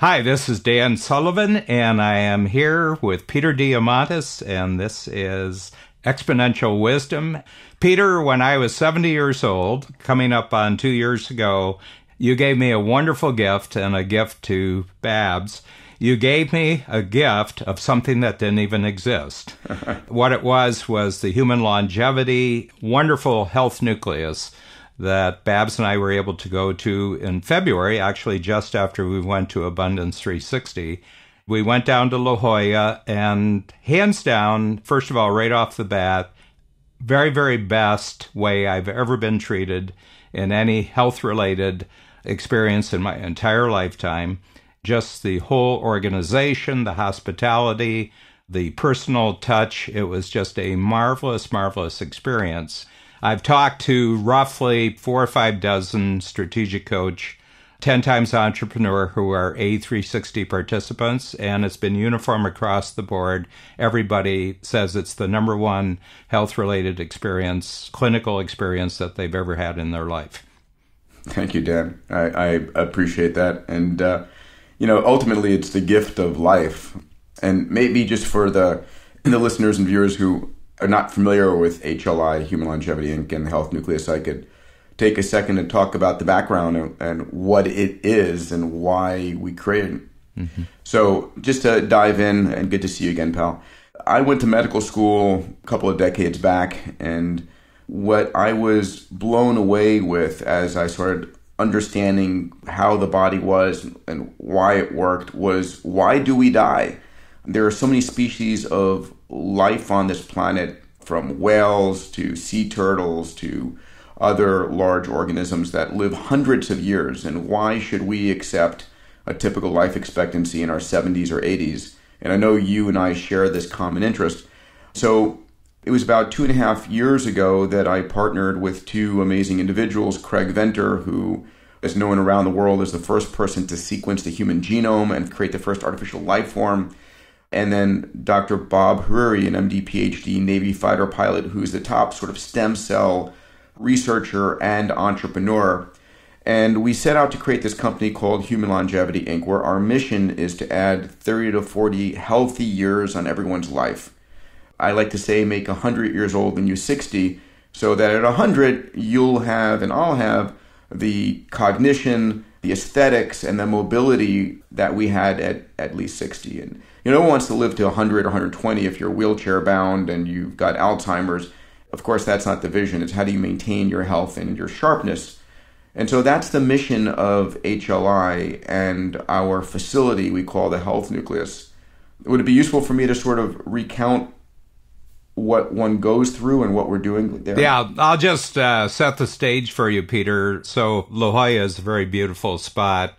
Hi, this is Dan Sullivan, and I am here with Peter Diamantis, and this is Exponential Wisdom. Peter, when I was 70 years old, coming up on two years ago, you gave me a wonderful gift and a gift to Babs. You gave me a gift of something that didn't even exist. what it was was the Human Longevity Wonderful Health Nucleus that Babs and I were able to go to in February, actually just after we went to Abundance 360. We went down to La Jolla and hands down, first of all, right off the bat, very, very best way I've ever been treated in any health related experience in my entire lifetime. Just the whole organization, the hospitality, the personal touch. It was just a marvelous, marvelous experience. I've talked to roughly four or five dozen strategic coach, 10 times entrepreneur who are A360 participants, and it's been uniform across the board. Everybody says it's the number one health related experience, clinical experience that they've ever had in their life. Thank you, Dan. I, I appreciate that. And, uh, you know, ultimately, it's the gift of life. And maybe just for the, the listeners and viewers who are not familiar with HLI, Human Longevity Inc., and the Health Nucleus, I could take a second and talk about the background and, and what it is and why we created it. Mm-hmm. So, just to dive in and good to see you again, pal. I went to medical school a couple of decades back, and what I was blown away with as I started understanding how the body was and why it worked was why do we die? There are so many species of life on this planet, from whales to sea turtles to other large organisms that live hundreds of years. And why should we accept a typical life expectancy in our 70s or 80s? And I know you and I share this common interest. So it was about two and a half years ago that I partnered with two amazing individuals, Craig Venter, who is known around the world as the first person to sequence the human genome and create the first artificial life form, and then Dr. Bob Hurry, an MD, PhD, Navy fighter pilot, who's the top sort of stem cell researcher and entrepreneur. And we set out to create this company called Human Longevity Inc., where our mission is to add 30 to 40 healthy years on everyone's life. I like to say make 100 years old when you're 60, so that at 100, you'll have and I'll have the cognition, the aesthetics, and the mobility that we had at at least 60. And you know, one wants to live to 100 or 120 if you're wheelchair bound and you've got Alzheimer's. Of course, that's not the vision. It's how do you maintain your health and your sharpness. And so that's the mission of HLI and our facility we call the Health Nucleus. Would it be useful for me to sort of recount what one goes through and what we're doing there. Yeah, I'll just uh, set the stage for you, Peter. So La Jolla is a very beautiful spot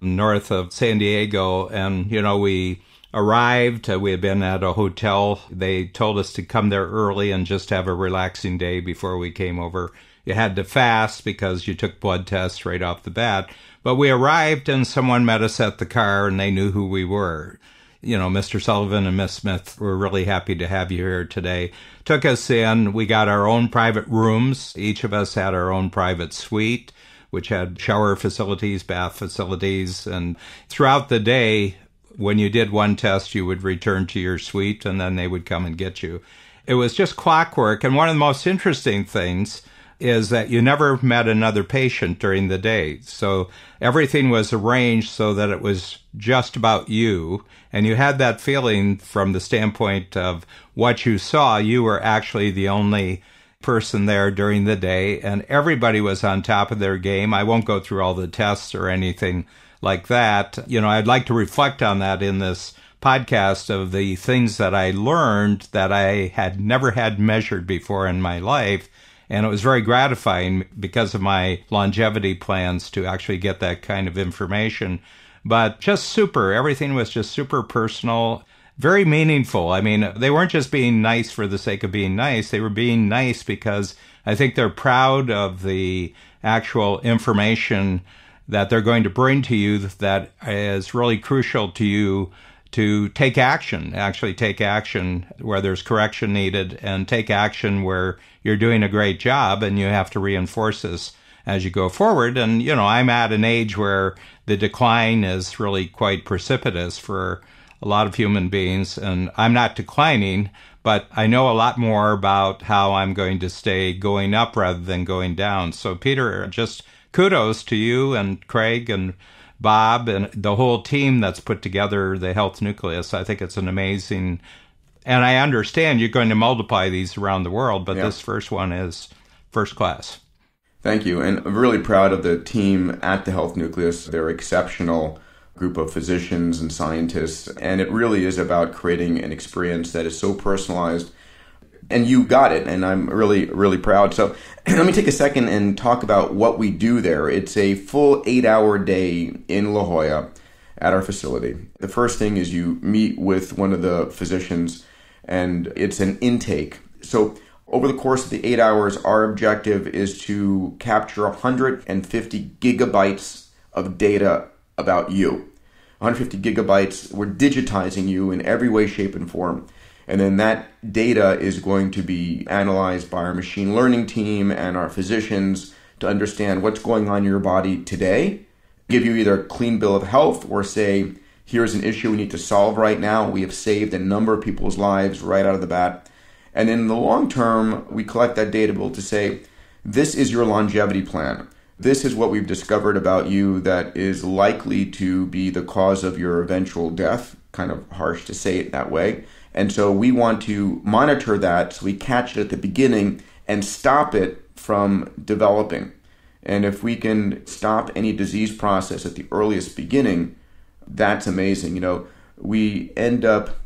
north of San Diego, and you know we arrived. Uh, we had been at a hotel. They told us to come there early and just have a relaxing day before we came over. You had to fast because you took blood tests right off the bat. But we arrived and someone met us at the car and they knew who we were. You know, Mr. Sullivan and Miss Smith were really happy to have you here today. Took us in. We got our own private rooms. Each of us had our own private suite which had shower facilities, bath facilities, and throughout the day, when you did one test, you would return to your suite and then they would come and get you. It was just clockwork. And one of the most interesting things is that you never met another patient during the day. So everything was arranged so that it was just about you. And you had that feeling from the standpoint of what you saw, you were actually the only person there during the day. And everybody was on top of their game. I won't go through all the tests or anything like that. You know, I'd like to reflect on that in this podcast of the things that I learned that I had never had measured before in my life. And it was very gratifying because of my longevity plans to actually get that kind of information. But just super. Everything was just super personal, very meaningful. I mean, they weren't just being nice for the sake of being nice, they were being nice because I think they're proud of the actual information that they're going to bring to you that is really crucial to you to take action, actually take action where there's correction needed and take action where you're doing a great job and you have to reinforce this as you go forward. And, you know, I'm at an age where the decline is really quite precipitous for a lot of human beings and I'm not declining, but I know a lot more about how I'm going to stay going up rather than going down. So Peter, just kudos to you and Craig and Bob and the whole team that's put together the health nucleus. I think it's an amazing, and I understand you're going to multiply these around the world, but yeah. this first one is first class. Thank you. And I'm really proud of the team at the Health Nucleus. They're exceptional group of physicians and scientists. And it really is about creating an experience that is so personalized and you got it and i'm really really proud so let me take a second and talk about what we do there it's a full eight hour day in la jolla at our facility the first thing is you meet with one of the physicians and it's an intake so over the course of the eight hours our objective is to capture 150 gigabytes of data about you 150 gigabytes we're digitizing you in every way shape and form and then that data is going to be analyzed by our machine learning team and our physicians to understand what's going on in your body today, give you either a clean bill of health or say, here's an issue we need to solve right now. We have saved a number of people's lives right out of the bat. And in the long term, we collect that data bill to say, this is your longevity plan. This is what we've discovered about you that is likely to be the cause of your eventual death. Kind of harsh to say it that way and so we want to monitor that so we catch it at the beginning and stop it from developing. And if we can stop any disease process at the earliest beginning, that's amazing. You know, we end up,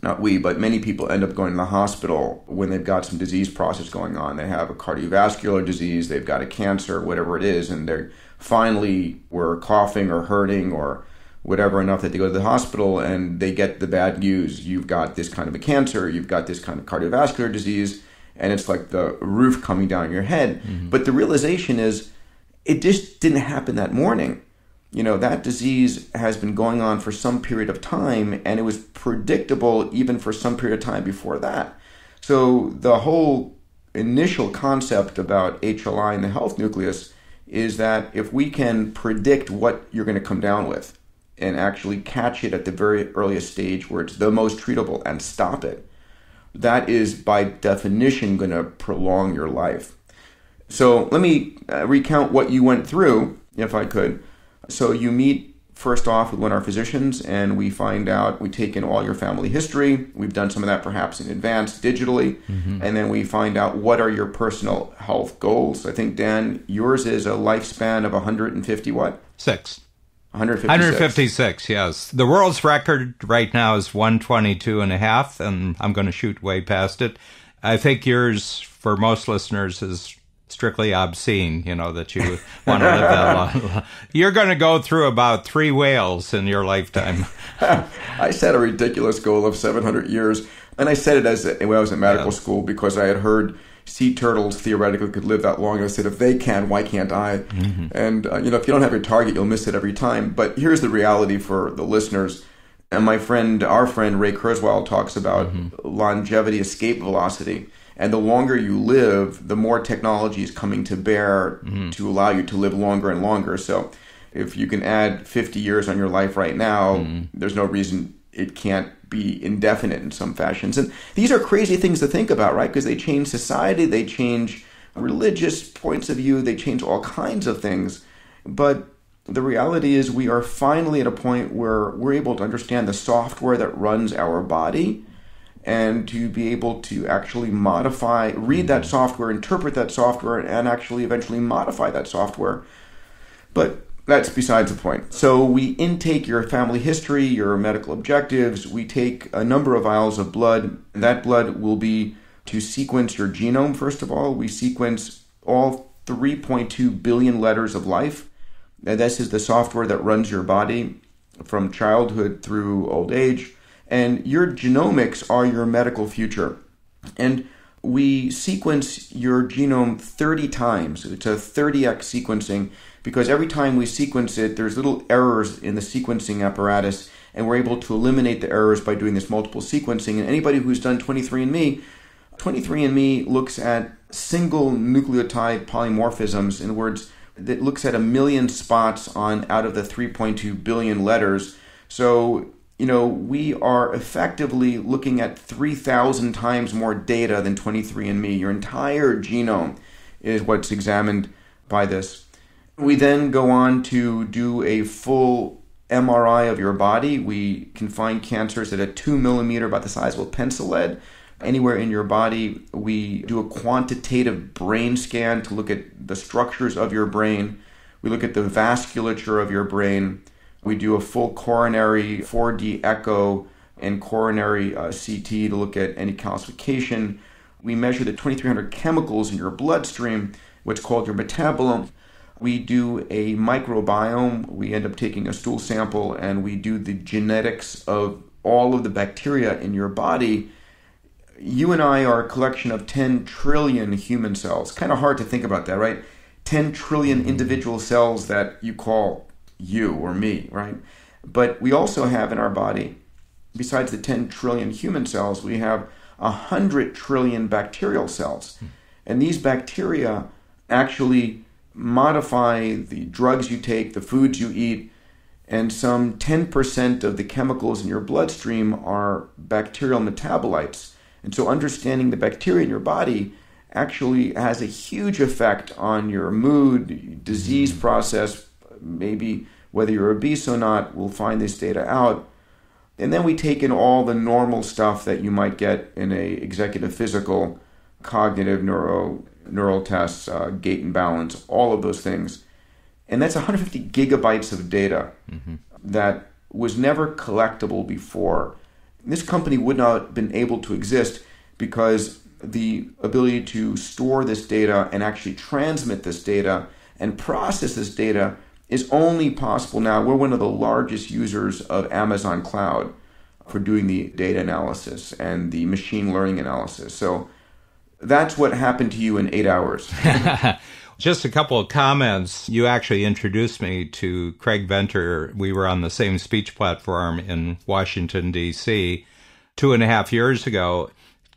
not we, but many people end up going to the hospital when they've got some disease process going on. They have a cardiovascular disease, they've got a cancer, whatever it is, and they are finally were coughing or hurting or whatever enough that they go to the hospital and they get the bad news you've got this kind of a cancer you've got this kind of cardiovascular disease and it's like the roof coming down your head mm-hmm. but the realization is it just didn't happen that morning you know that disease has been going on for some period of time and it was predictable even for some period of time before that so the whole initial concept about HLI and the health nucleus is that if we can predict what you're going to come down with and actually catch it at the very earliest stage where it's the most treatable and stop it, that is by definition going to prolong your life. So let me uh, recount what you went through, if I could. So you meet first off with one of our physicians, and we find out we take in all your family history. We've done some of that perhaps in advance digitally, mm-hmm. and then we find out what are your personal health goals. I think Dan, yours is a lifespan of 150 what? Six. 156. 156, yes. The world's record right now is 122 and a half, and I'm going to shoot way past it. I think yours, for most listeners, is strictly obscene, you know, that you want to live that long. You're going to go through about three whales in your lifetime. I set a ridiculous goal of 700 years, and I set it as when I was in medical yes. school because I had heard – sea turtles theoretically could live that long. I said, if they can, why can't I? Mm-hmm. And uh, you know, if you don't have your target, you'll miss it every time. But here's the reality for the listeners. And my friend, our friend Ray Kurzweil talks about mm-hmm. longevity escape velocity. And the longer you live, the more technology is coming to bear mm-hmm. to allow you to live longer and longer. So if you can add 50 years on your life right now, mm-hmm. there's no reason it can't be indefinite in some fashions. And these are crazy things to think about, right? Because they change society, they change religious points of view, they change all kinds of things. But the reality is, we are finally at a point where we're able to understand the software that runs our body and to be able to actually modify, read that software, interpret that software, and actually eventually modify that software. But that's besides the point. So we intake your family history, your medical objectives. We take a number of vials of blood. That blood will be to sequence your genome, first of all. We sequence all 3.2 billion letters of life. And this is the software that runs your body from childhood through old age. And your genomics are your medical future. And we sequence your genome 30 times. It's a 30x sequencing because every time we sequence it, there's little errors in the sequencing apparatus, and we're able to eliminate the errors by doing this multiple sequencing. And anybody who's done 23andMe, 23andMe looks at single nucleotide polymorphisms. In other words, that looks at a million spots on out of the 3.2 billion letters. So you know, we are effectively looking at 3,000 times more data than 23andMe. Your entire genome is what's examined by this. We then go on to do a full MRI of your body. We can find cancers that are two millimeter, about the size of a pencil lead, anywhere in your body. We do a quantitative brain scan to look at the structures of your brain. We look at the vasculature of your brain. We do a full coronary 4D echo and coronary uh, CT to look at any calcification. We measure the 2,300 chemicals in your bloodstream, what's called your metabolome. We do a microbiome, we end up taking a stool sample, and we do the genetics of all of the bacteria in your body. You and I are a collection of 10 trillion human cells. Kind of hard to think about that, right? 10 trillion mm-hmm. individual cells that you call you or me, right? But we also have in our body, besides the 10 trillion human cells, we have 100 trillion bacterial cells. Hmm. And these bacteria actually modify the drugs you take, the foods you eat, and some 10% of the chemicals in your bloodstream are bacterial metabolites. And so, understanding the bacteria in your body actually has a huge effect on your mood, disease mm-hmm. process, maybe whether you're obese or not. We'll find this data out. And then we take in all the normal stuff that you might get in a executive physical, cognitive, neuro neural tests, uh, gait and balance, all of those things. And that's 150 gigabytes of data mm-hmm. that was never collectible before. This company would not have been able to exist because the ability to store this data and actually transmit this data and process this data is only possible now. We're one of the largest users of Amazon Cloud for doing the data analysis and the machine learning analysis. So that's what happened to you in eight hours. Just a couple of comments. You actually introduced me to Craig Venter. We were on the same speech platform in Washington, D.C. two and a half years ago.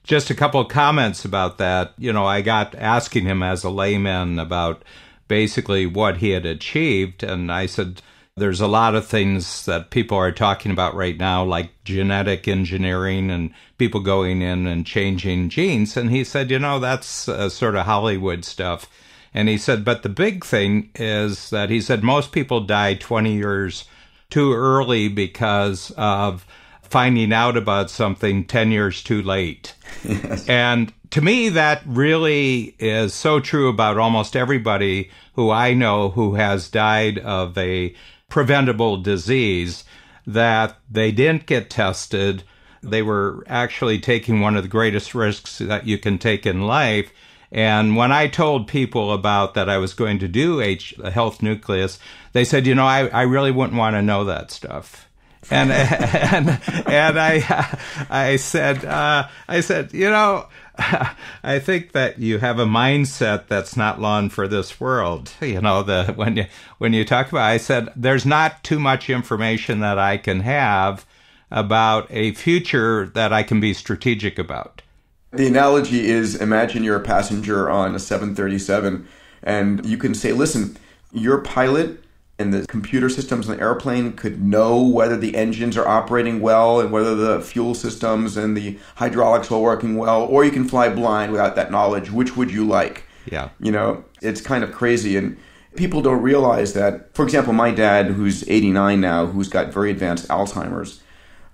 Just a couple of comments about that. You know, I got asking him as a layman about basically what he had achieved. And I said, there's a lot of things that people are talking about right now, like genetic engineering and people going in and changing genes. And he said, you know, that's uh, sort of Hollywood stuff. And he said, but the big thing is that he said most people die 20 years too early because of finding out about something 10 years too late. Yes. And to me, that really is so true about almost everybody who I know who has died of a preventable disease that they didn't get tested. They were actually taking one of the greatest risks that you can take in life. And when I told people about that I was going to do H, health nucleus, they said, you know, I, I really wouldn't want to know that stuff. and and and I I said uh, I said you know I think that you have a mindset that's not long for this world. You know, the when you when you talk about, I said there's not too much information that I can have about a future that I can be strategic about. The analogy is imagine you're a passenger on a 737 and you can say, listen, your pilot and the computer systems on the airplane could know whether the engines are operating well and whether the fuel systems and the hydraulics are working well, or you can fly blind without that knowledge. Which would you like? Yeah. You know, it's kind of crazy. And people don't realize that, for example, my dad, who's 89 now, who's got very advanced Alzheimer's,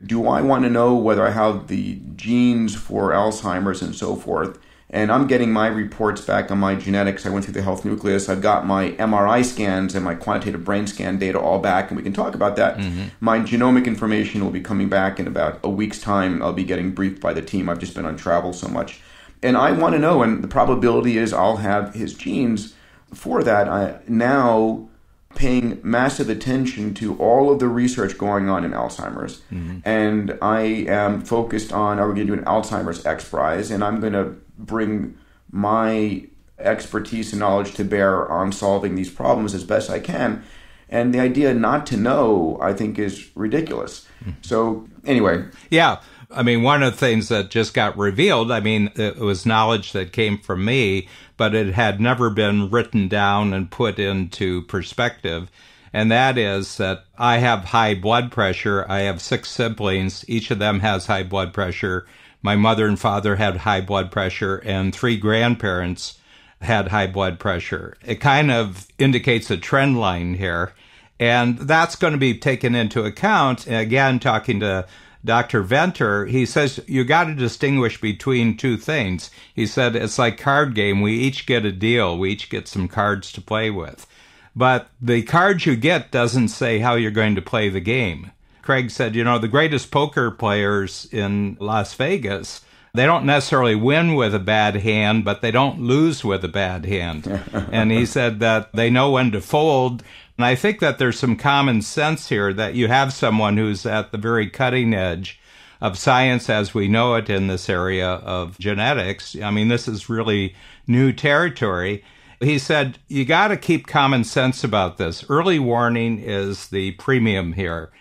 do I want to know whether I have the genes for Alzheimer's and so forth? and I'm getting my reports back on my genetics. I went through the health nucleus. I've got my MRI scans and my quantitative brain scan data all back, and we can talk about that. Mm-hmm. My genomic information will be coming back in about a week's time. I'll be getting briefed by the team. I've just been on travel so much. And I want to know, and the probability is I'll have his genes for that. I now paying massive attention to all of the research going on in Alzheimer's. Mm-hmm. And I am focused on, are we going to do an Alzheimer's X Prize? And I'm going to bring my expertise and knowledge to bear on solving these problems as best I can. And the idea not to know, I think, is ridiculous. Hmm. So, anyway. Yeah. I mean, one of the things that just got revealed, I mean, it was knowledge that came from me, but it had never been written down and put into perspective. And that is that I have high blood pressure. I have six siblings. Each of them has high blood pressure my mother and father had high blood pressure, and three grandparents had high blood pressure. It kind of indicates a trend line here. And that's going to be taken into account. And again, talking to Dr. Venter, he says you got to distinguish between two things. He said it's like card game. We each get a deal. We each get some cards to play with. But the cards you get doesn't say how you're going to play the game. Craig said, you know, the greatest poker players in Las Vegas, they don't necessarily win with a bad hand, but they don't lose with a bad hand. and he said that they know when to fold. And I think that there's some common sense here that you have someone who's at the very cutting edge of science as we know it in this area of genetics. I mean, this is really new territory. He said, You got to keep common sense about this. Early warning is the premium here.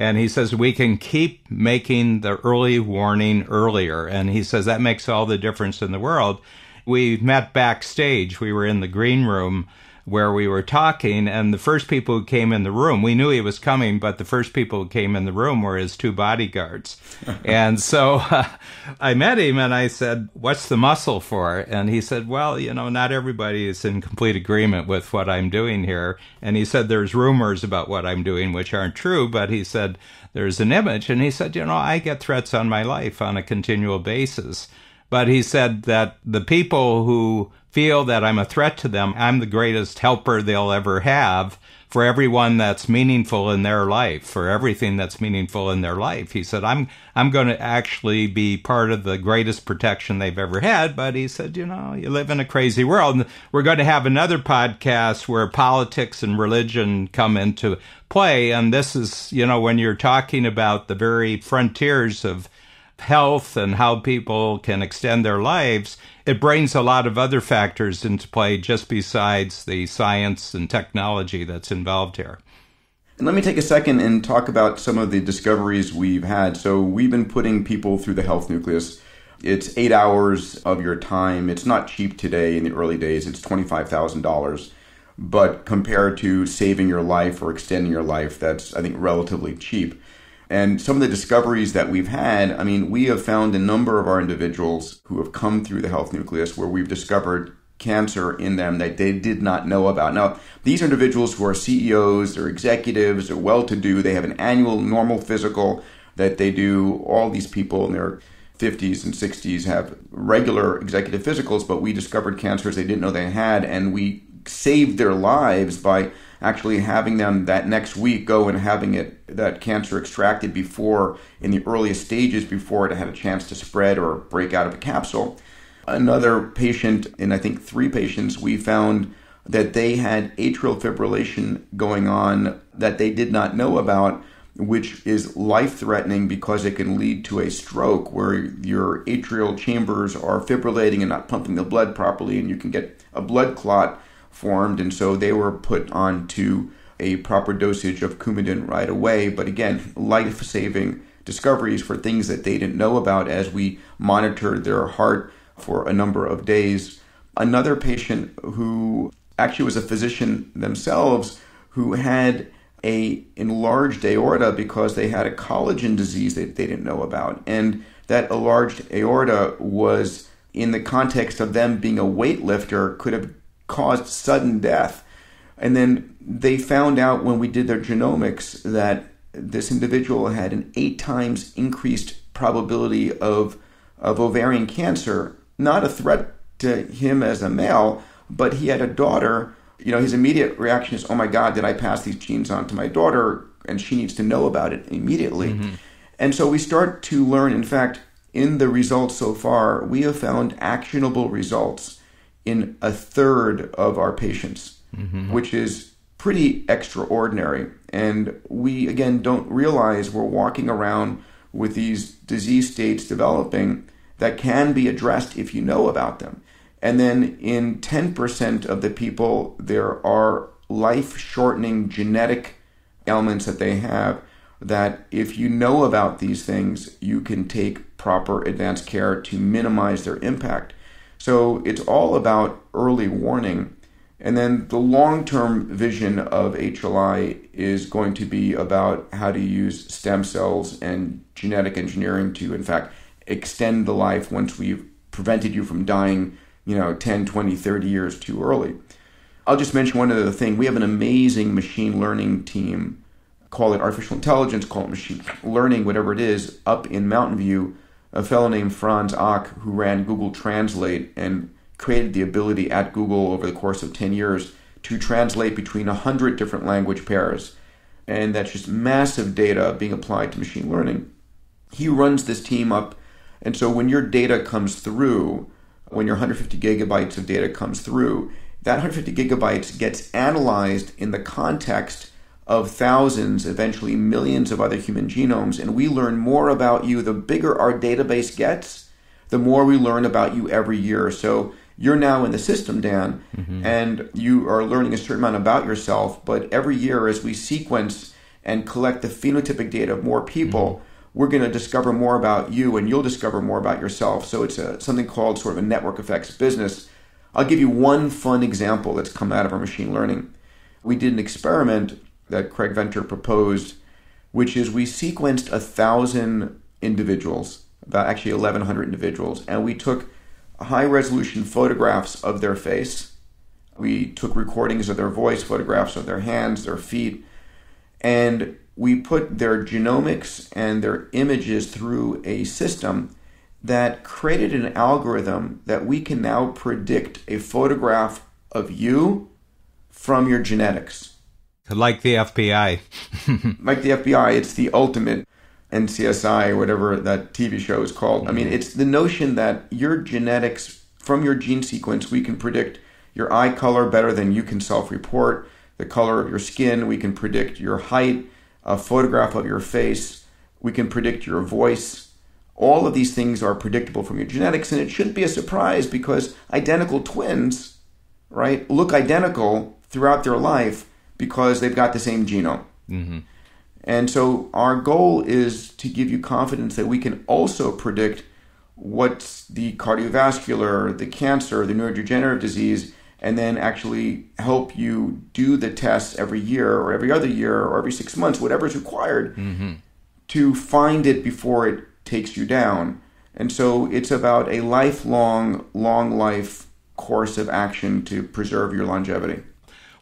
And he says we can keep making the early warning earlier. And he says that makes all the difference in the world. We met backstage. We were in the green room where we were talking, and the first people who came in the room, we knew he was coming, but the first people who came in the room were his two bodyguards. and so uh, I met him and I said, What's the muscle for? And he said, Well, you know, not everybody is in complete agreement with what I'm doing here. And he said, There's rumors about what I'm doing, which aren't true, but he said, There's an image. And he said, You know, I get threats on my life on a continual basis. But he said that the people who feel that I'm a threat to them, I'm the greatest helper they'll ever have for everyone that's meaningful in their life, for everything that's meaningful in their life. He said, I'm, I'm going to actually be part of the greatest protection they've ever had. But he said, you know, you live in a crazy world. And we're going to have another podcast where politics and religion come into play. And this is, you know, when you're talking about the very frontiers of health and how people can extend their lives, it brings a lot of other factors into play just besides the science and technology that's involved here. And let me take a second and talk about some of the discoveries we've had. So, we've been putting people through the health nucleus. It's eight hours of your time. It's not cheap today in the early days, it's $25,000. But compared to saving your life or extending your life, that's, I think, relatively cheap. And some of the discoveries that we've had, I mean, we have found a number of our individuals who have come through the health nucleus where we've discovered cancer in them that they did not know about. Now, these individuals who are CEOs or executives or well to do, they have an annual normal physical that they do. All these people in their 50s and 60s have regular executive physicals, but we discovered cancers they didn't know they had, and we saved their lives by actually having them that next week go and having it that cancer extracted before in the earliest stages before it had a chance to spread or break out of a capsule. Another patient, and I think three patients, we found that they had atrial fibrillation going on that they did not know about, which is life threatening because it can lead to a stroke where your atrial chambers are fibrillating and not pumping the blood properly, and you can get a blood clot formed, and so they were put onto a proper dosage of Coumadin right away. But again, life saving discoveries for things that they didn't know about as we monitored their heart for a number of days. Another patient who actually was a physician themselves who had a enlarged aorta because they had a collagen disease that they didn't know about and that enlarged aorta was in the context of them being a weightlifter could have caused sudden death. And then they found out when we did their genomics that this individual had an eight times increased probability of, of ovarian cancer, not a threat to him as a male, but he had a daughter. You know, his immediate reaction is, oh my God, did I pass these genes on to my daughter? And she needs to know about it immediately. Mm-hmm. And so we start to learn, in fact, in the results so far, we have found actionable results in a third of our patients, mm-hmm. which is pretty extraordinary. And we, again, don't realize we're walking around with these disease states developing that can be addressed if you know about them. And then in 10% of the people, there are life shortening genetic ailments that they have that if you know about these things, you can take proper advanced care to minimize their impact. So it's all about early warning. And then the long term vision of HLI is going to be about how to use stem cells and genetic engineering to, in fact, extend the life once we've prevented you from dying, you know, 10, 20, 30 years too early. I'll just mention one other thing. We have an amazing machine learning team, call it artificial intelligence, call it machine learning, whatever it is, up in Mountain View a fellow named Franz Ach who ran Google Translate and created the ability at Google over the course of 10 years to translate between 100 different language pairs. And that's just massive data being applied to machine learning. He runs this team up. And so when your data comes through, when your 150 gigabytes of data comes through, that 150 gigabytes gets analyzed in the context of thousands, eventually millions of other human genomes, and we learn more about you. The bigger our database gets, the more we learn about you every year. So you're now in the system, Dan, mm-hmm. and you are learning a certain amount about yourself. But every year, as we sequence and collect the phenotypic data of more people, mm-hmm. we're going to discover more about you, and you'll discover more about yourself. So it's a, something called sort of a network effects business. I'll give you one fun example that's come out of our machine learning. We did an experiment that Craig Venter proposed, which is we sequenced a thousand individuals, about actually 1,100 individuals, and we took high resolution photographs of their face. We took recordings of their voice, photographs of their hands, their feet, and we put their genomics and their images through a system that created an algorithm that we can now predict a photograph of you from your genetics. Like the FBI. like the FBI, it's the ultimate NCSI, whatever that TV show is called. I mean, mm-hmm. it's the notion that your genetics, from your gene sequence, we can predict your eye color better than you can self report, the color of your skin, we can predict your height, a photograph of your face, we can predict your voice. All of these things are predictable from your genetics, and it shouldn't be a surprise because identical twins, right, look identical throughout their life, because they've got the same genome. Mm-hmm. And so our goal is to give you confidence that we can also predict what's the cardiovascular, the cancer, the neurodegenerative disease, and then actually help you do the tests every year or every other year or every six months, whatever is required mm-hmm. to find it before it takes you down. And so it's about a lifelong, long life course of action to preserve your longevity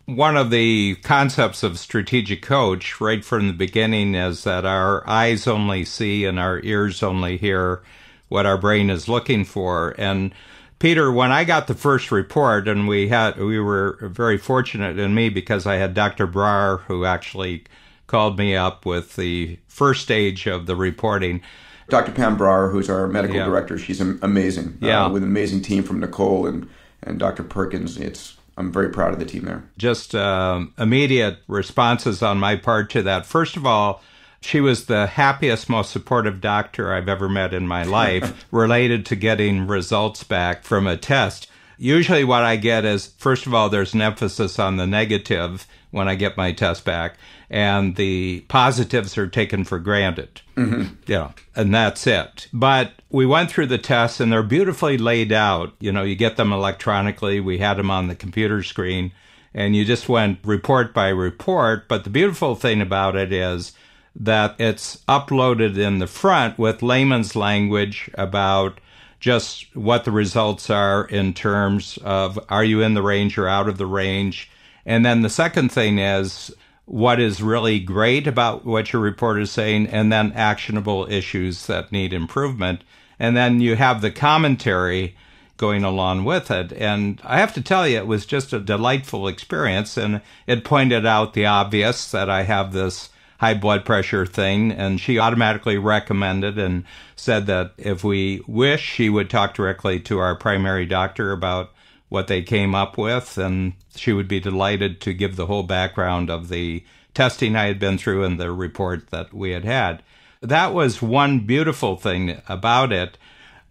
one of the concepts of strategic coach right from the beginning is that our eyes only see and our ears only hear what our brain is looking for. And Peter, when I got the first report, and we had we were very fortunate in me because I had Dr. Brar who actually called me up with the first stage of the reporting. Dr. Pam Brar, who's our medical yeah. director, she's amazing. Uh, yeah, uh, with an amazing team from Nicole and and Dr. Perkins. It's I'm very proud of the team there. Just um, immediate responses on my part to that. First of all, she was the happiest, most supportive doctor I've ever met in my life related to getting results back from a test. Usually, what I get is first of all, there's an emphasis on the negative when I get my test back, and the positives are taken for granted. Mm-hmm. Yeah, and that's it. But we went through the tests, and they're beautifully laid out. You know, you get them electronically. We had them on the computer screen, and you just went report by report. But the beautiful thing about it is that it's uploaded in the front with layman's language about just what the results are in terms of are you in the range or out of the range and then the second thing is what is really great about what your report is saying, and then actionable issues that need improvement. And then you have the commentary going along with it. And I have to tell you, it was just a delightful experience. And it pointed out the obvious that I have this high blood pressure thing. And she automatically recommended and said that if we wish, she would talk directly to our primary doctor about what they came up with, and she would be delighted to give the whole background of the testing I had been through and the report that we had had. That was one beautiful thing about it.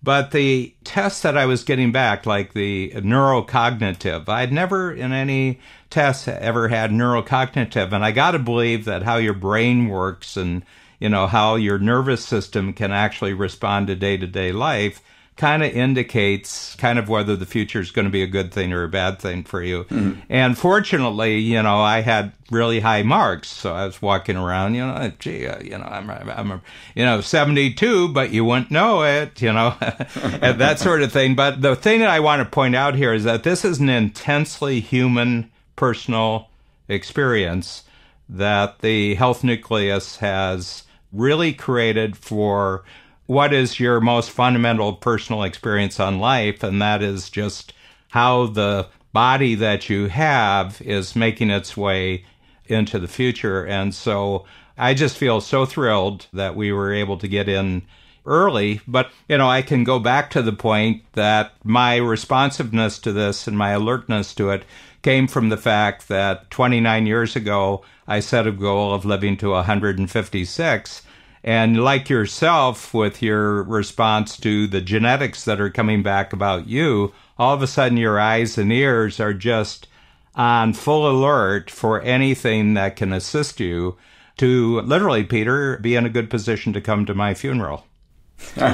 But the tests that I was getting back, like the neurocognitive, I'd never in any tests ever had neurocognitive. And I got to believe that how your brain works and, you know, how your nervous system can actually respond to day to day life kind of indicates kind of whether the future is going to be a good thing or a bad thing for you. Mm-hmm. And fortunately, you know, I had really high marks, so I was walking around, you know, oh, gee, uh, you know, I'm, I'm, you know, 72, but you wouldn't know it, you know, and that sort of thing. But the thing that I want to point out here is that this is an intensely human, personal experience that the health nucleus has really created for what is your most fundamental personal experience on life? And that is just how the body that you have is making its way into the future. And so I just feel so thrilled that we were able to get in early. But, you know, I can go back to the point that my responsiveness to this and my alertness to it came from the fact that 29 years ago, I set a goal of living to 156. And like yourself, with your response to the genetics that are coming back about you, all of a sudden your eyes and ears are just on full alert for anything that can assist you to literally, Peter, be in a good position to come to my funeral. you know,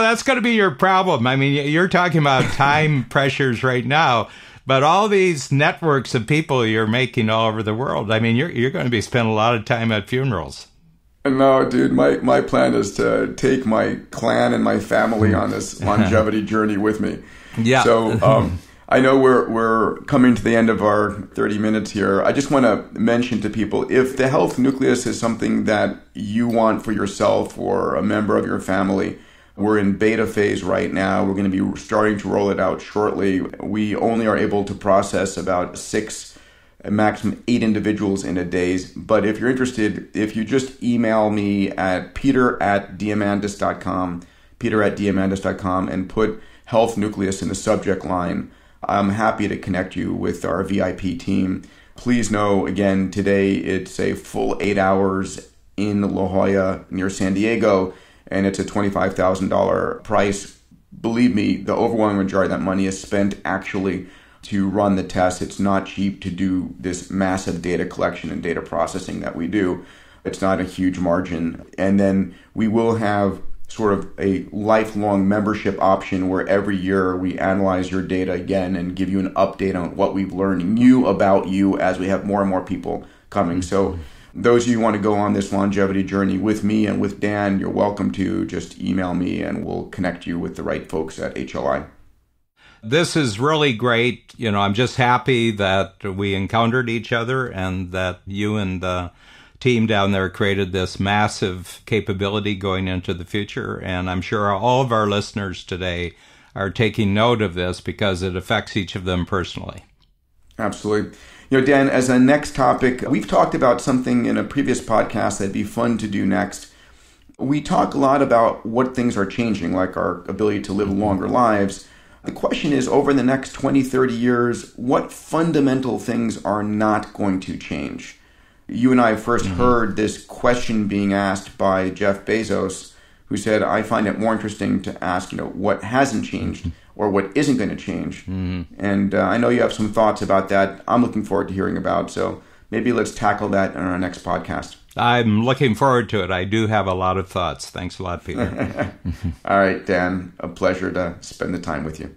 that's going to be your problem. I mean, you're talking about time pressures right now. But all these networks of people you're making all over the world, I mean, you're, you're going to be spending a lot of time at funerals. No, dude, my, my plan is to take my clan and my family hmm. on this longevity journey with me. Yeah. So um, I know we're, we're coming to the end of our 30 minutes here. I just want to mention to people if the health nucleus is something that you want for yourself or a member of your family, we're in beta phase right now. We're going to be starting to roll it out shortly. We only are able to process about six, maximum eight individuals in a day. But if you're interested, if you just email me at peter at diamandis.com, peter at diamandis.com, and put health nucleus in the subject line, I'm happy to connect you with our VIP team. Please know again, today it's a full eight hours in La Jolla near San Diego and it's a $25,000 price. Believe me, the overwhelming majority of that money is spent actually to run the test. It's not cheap to do this massive data collection and data processing that we do. It's not a huge margin. And then we will have sort of a lifelong membership option where every year we analyze your data again and give you an update on what we've learned new about you as we have more and more people coming. So those of you who want to go on this longevity journey with me and with Dan, you're welcome to. Just email me and we'll connect you with the right folks at HLI. This is really great. You know, I'm just happy that we encountered each other and that you and the team down there created this massive capability going into the future. And I'm sure all of our listeners today are taking note of this because it affects each of them personally. Absolutely. You know, Dan, as a next topic, we've talked about something in a previous podcast that'd be fun to do next. We talk a lot about what things are changing, like our ability to live longer lives. The question is over the next 20, 30 years, what fundamental things are not going to change? You and I 1st mm-hmm. heard this question being asked by Jeff Bezos, who said, I find it more interesting to ask, you know, what hasn't changed. Mm-hmm or what isn't going to change. Mm-hmm. And uh, I know you have some thoughts about that. I'm looking forward to hearing about. So maybe let's tackle that on our next podcast. I'm looking forward to it. I do have a lot of thoughts. Thanks a lot, Peter. All right, Dan. A pleasure to spend the time with you.